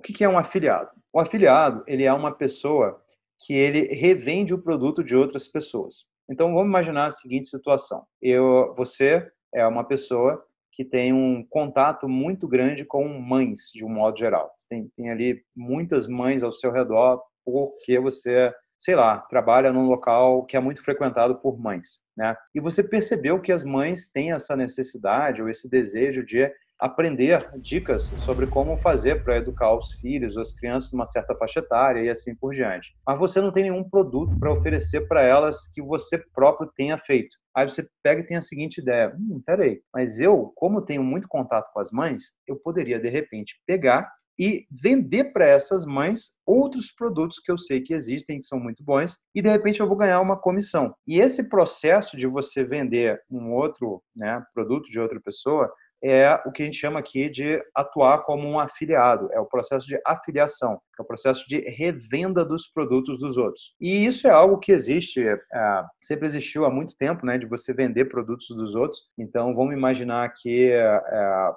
O que, é um afiliado? O afiliado ele é uma pessoa que ele revende o produto de outras pessoas. Então vamos imaginar a seguinte situação: eu, você é uma pessoa que tem um contato muito grande com mães de um modo geral. Você tem, tem ali muitas mães ao seu redor porque você, sei lá, trabalha num local que é muito frequentado por mães, né? E você percebeu que as mães têm essa necessidade ou esse desejo de aprender dicas sobre como fazer para educar os filhos ou as crianças numa certa faixa etária e assim por diante. Mas você não tem nenhum produto para oferecer para elas que você próprio tenha feito. Aí você pega e tem a seguinte ideia: hum, peraí, mas eu, como tenho muito contato com as mães, eu poderia de repente pegar e vender para essas mães outros produtos que eu sei que existem, que são muito bons, e de repente eu vou ganhar uma comissão. E esse processo de você vender um outro né, produto de outra pessoa é o que a gente chama aqui de atuar como um afiliado, é o processo de afiliação, é o processo de revenda dos produtos dos outros. E isso é algo que existe, é, sempre existiu há muito tempo, né, de você vender produtos dos outros. Então, vamos imaginar aqui é,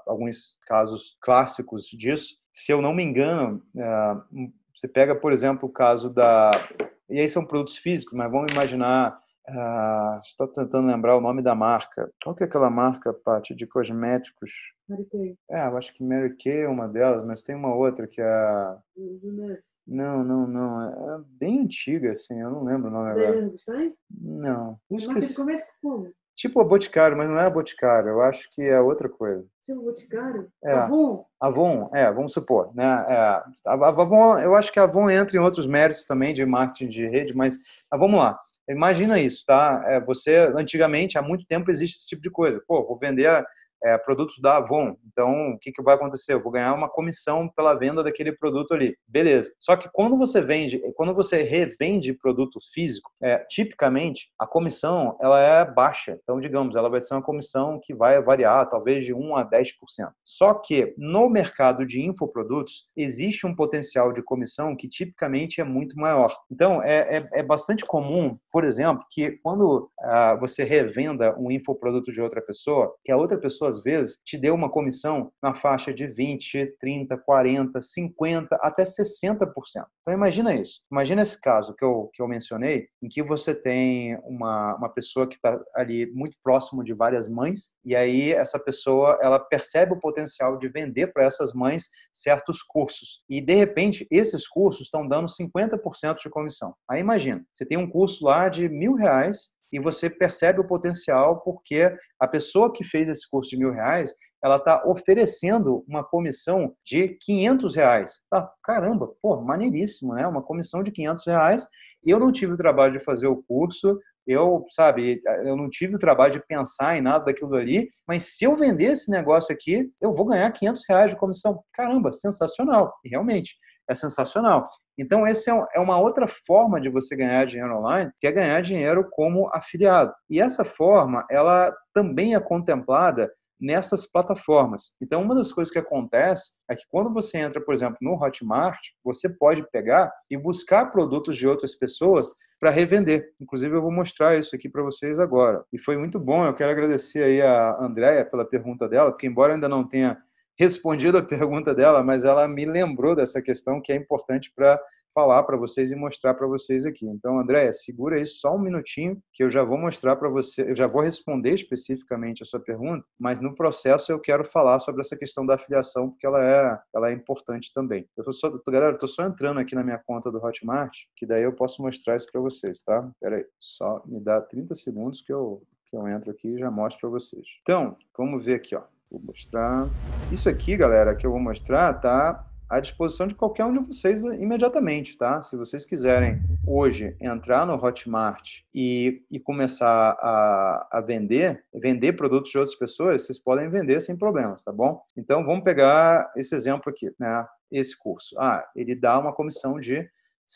alguns casos clássicos disso. Se eu não me engano, é, você pega, por exemplo, o caso da. E aí são produtos físicos, mas vamos imaginar ah, estou tentando lembrar o nome da marca. Qual que é aquela marca, Paty, de cosméticos? Mary Kay. É, eu acho que Mary Kay é uma delas, mas tem uma outra que é Não, não, não. É bem antiga, assim, eu não lembro o nome agora. Não. não é esqueci... Tipo a Boticário, mas não é a Boticário, eu acho que é outra coisa. Tipo a Boticário? É. Avon? Avon, é, vamos supor. Né? É. Avon, eu acho que a Avon entra em outros méritos também de marketing de rede, mas ah, vamos lá. Imagina isso, tá? É, você, antigamente, há muito tempo existe esse tipo de coisa. Pô, vou vender é, produtos da Avon. Então, o que, que vai acontecer? Eu vou ganhar uma comissão pela venda daquele produto ali. Beleza. Só que quando você vende, quando você revende produto físico, é, tipicamente a comissão ela é baixa. Então, digamos, ela vai ser uma comissão que vai variar talvez de 1 a 10%. Só que no mercado de infoprodutos existe um potencial de comissão que tipicamente é muito maior. Então, é, é, é bastante comum, por exemplo, que quando ah, você revenda um infoproduto de outra pessoa, que a outra pessoa às vezes, te deu uma comissão na faixa de 20, 30, 40, 50, até 60%. Então imagina isso. Imagina esse caso que eu, que eu mencionei, em que você tem uma, uma pessoa que está ali muito próximo de várias mães, e aí essa pessoa ela percebe o potencial de vender para essas mães certos cursos. E de repente, esses cursos estão dando 50% de comissão. Aí imagina, você tem um curso lá de mil reais e você percebe o potencial porque a pessoa que fez esse curso de mil reais, ela está oferecendo uma comissão de 500 reais. Tá, caramba, pô, maneiríssimo, né? Uma comissão de 500 reais. Eu não tive o trabalho de fazer o curso, eu, sabe, eu não tive o trabalho de pensar em nada daquilo ali, mas se eu vender esse negócio aqui, eu vou ganhar 500 reais de comissão. Caramba, sensacional, realmente é sensacional. Então, essa é, é uma outra forma de você ganhar dinheiro online, que é ganhar dinheiro como afiliado. E essa forma, ela também é contemplada nessas plataformas. Então, uma das coisas que acontece é que quando você entra, por exemplo, no Hotmart, você pode pegar e buscar produtos de outras pessoas para revender. Inclusive, eu vou mostrar isso aqui para vocês agora. E foi muito bom. Eu quero agradecer aí a Andrea pela pergunta dela, porque embora ainda não tenha respondido a pergunta dela, mas ela me lembrou dessa questão que é importante para falar para vocês e mostrar para vocês aqui. Então, Andréia, segura aí só um minutinho que eu já vou mostrar para você, eu já vou responder especificamente a sua pergunta, mas no processo eu quero falar sobre essa questão da afiliação, porque ela é, ela é importante também. Eu tô só, galera, eu tô só entrando aqui na minha conta do Hotmart, que daí eu posso mostrar isso para vocês, tá? Espera aí, só me dá 30 segundos que eu que eu entro aqui e já mostro para vocês. Então, vamos ver aqui, ó. Vou mostrar. Isso aqui, galera, que eu vou mostrar, tá à disposição de qualquer um de vocês imediatamente, tá? Se vocês quiserem hoje entrar no Hotmart e, e começar a, a vender, vender produtos de outras pessoas, vocês podem vender sem problemas, tá bom? Então, vamos pegar esse exemplo aqui, né? Esse curso. Ah, ele dá uma comissão de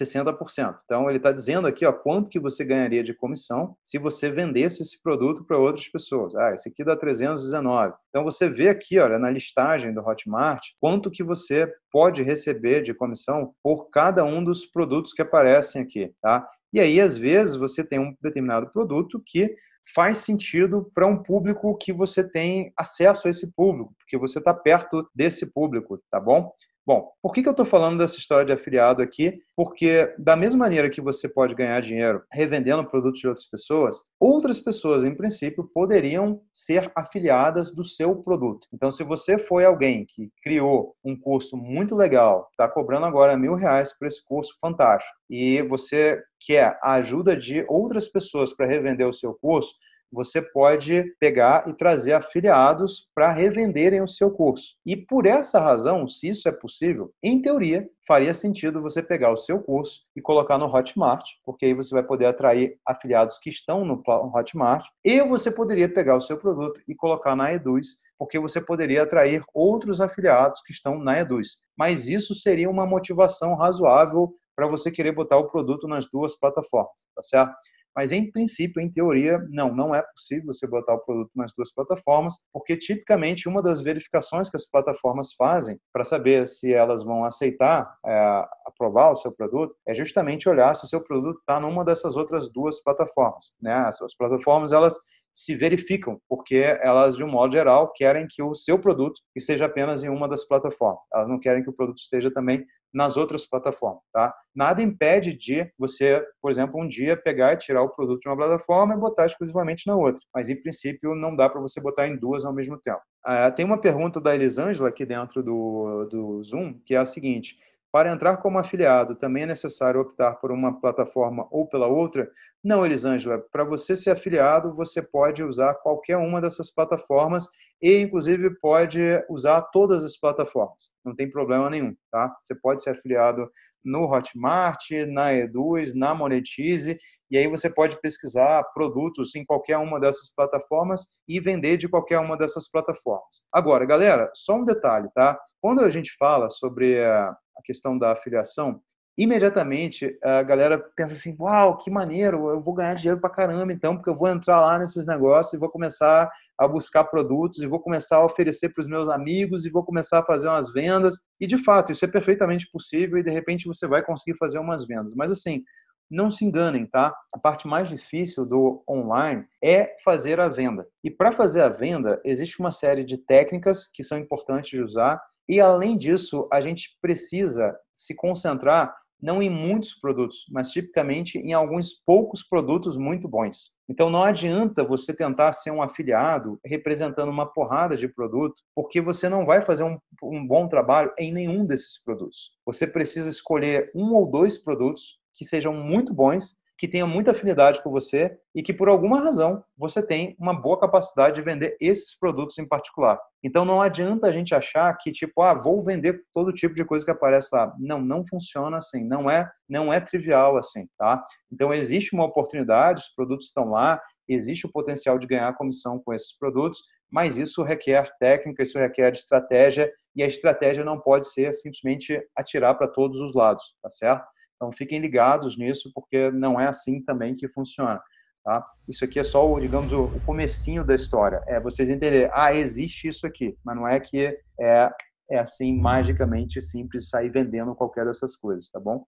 60%. Então ele está dizendo aqui ó, quanto que você ganharia de comissão se você vendesse esse produto para outras pessoas. Ah, esse aqui dá 319. Então você vê aqui, olha, na listagem do Hotmart, quanto que você pode receber de comissão por cada um dos produtos que aparecem aqui, tá? E aí às vezes você tem um determinado produto que faz sentido para um público que você tem acesso a esse público, porque você está perto desse público, tá bom? Bom, por que, que eu estou falando dessa história de afiliado aqui? Porque, da mesma maneira que você pode ganhar dinheiro revendendo produtos de outras pessoas, outras pessoas, em princípio, poderiam ser afiliadas do seu produto. Então, se você foi alguém que criou um curso muito legal, está cobrando agora mil reais por esse curso fantástico, e você quer a ajuda de outras pessoas para revender o seu curso, você pode pegar e trazer afiliados para revenderem o seu curso. E por essa razão, se isso é possível, em teoria, faria sentido você pegar o seu curso e colocar no Hotmart, porque aí você vai poder atrair afiliados que estão no Hotmart, e você poderia pegar o seu produto e colocar na Eduz, porque você poderia atrair outros afiliados que estão na Eduz. Mas isso seria uma motivação razoável para você querer botar o produto nas duas plataformas, tá certo? Mas em princípio, em teoria, não, não é possível você botar o produto nas duas plataformas, porque tipicamente uma das verificações que as plataformas fazem para saber se elas vão aceitar é, aprovar o seu produto é justamente olhar se o seu produto está numa dessas outras duas plataformas. Né? As plataformas elas se verificam, porque elas, de um modo geral, querem que o seu produto esteja apenas em uma das plataformas. Elas não querem que o produto esteja também nas outras plataformas, tá? Nada impede de você, por exemplo, um dia pegar e tirar o produto de uma plataforma e botar exclusivamente na outra. Mas, em princípio, não dá para você botar em duas ao mesmo tempo. Ah, tem uma pergunta da Elisângela aqui dentro do, do Zoom, que é a seguinte. Para entrar como afiliado, também é necessário optar por uma plataforma ou pela outra? Não, Elisângela, para você ser afiliado, você pode usar qualquer uma dessas plataformas e, inclusive, pode usar todas as plataformas. Não tem problema nenhum, tá? Você pode ser afiliado no Hotmart, na Eduz, na Monetize, e aí você pode pesquisar produtos em qualquer uma dessas plataformas e vender de qualquer uma dessas plataformas. Agora, galera, só um detalhe, tá? Quando a gente fala sobre eh, a questão da afiliação, imediatamente a galera pensa assim: uau, que maneiro, eu vou ganhar dinheiro pra caramba então, porque eu vou entrar lá nesses negócios e vou começar a buscar produtos e vou começar a oferecer para os meus amigos e vou começar a fazer umas vendas. E de fato, isso é perfeitamente possível e de repente você vai conseguir fazer umas vendas. Mas assim, não se enganem, tá? A parte mais difícil do online é fazer a venda. E para fazer a venda, existe uma série de técnicas que são importantes de usar. E além disso, a gente precisa se concentrar não em muitos produtos, mas tipicamente em alguns poucos produtos muito bons. Então não adianta você tentar ser um afiliado representando uma porrada de produto, porque você não vai fazer um, um bom trabalho em nenhum desses produtos. Você precisa escolher um ou dois produtos que sejam muito bons que tenha muita afinidade com você e que, por alguma razão, você tem uma boa capacidade de vender esses produtos em particular. Então, não adianta a gente achar que, tipo, ah, vou vender todo tipo de coisa que aparece lá. Não, não funciona assim. Não é, não é trivial assim, tá? Então, existe uma oportunidade, os produtos estão lá, existe o potencial de ganhar comissão com esses produtos, mas isso requer técnica, isso requer estratégia, e a estratégia não pode ser simplesmente atirar para todos os lados, tá certo? Então fiquem ligados nisso, porque não é assim também que funciona. Tá? Isso aqui é só, o, digamos, o, o comecinho da história. É vocês entenderem, ah, existe isso aqui, mas não é que é, é assim magicamente simples sair vendendo qualquer dessas coisas, tá bom?